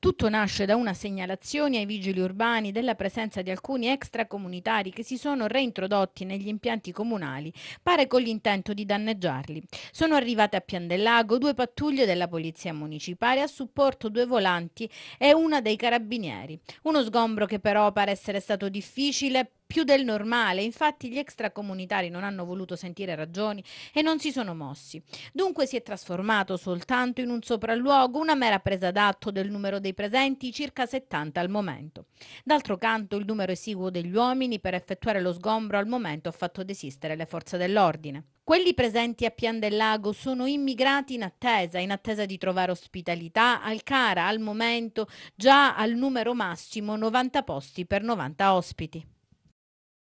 Tutto nasce da una segnalazione ai vigili urbani della presenza di alcuni extracomunitari che si sono reintrodotti negli impianti comunali, pare con l'intento di danneggiarli. Sono arrivate a Pian del Lago due pattuglie della polizia municipale a supporto due volanti e una dei carabinieri. Uno sgombro che però pare essere stato difficile più del normale, infatti gli extracomunitari non hanno voluto sentire ragioni e non si sono mossi. Dunque si è trasformato soltanto in un sopralluogo, una mera presa d'atto del numero dei presenti, circa 70 al momento. D'altro canto il numero esiguo degli uomini per effettuare lo sgombro al momento ha fatto desistere le forze dell'ordine. Quelli presenti a Pian del Lago sono immigrati in attesa, in attesa di trovare ospitalità al CARA al momento già al numero massimo 90 posti per 90 ospiti.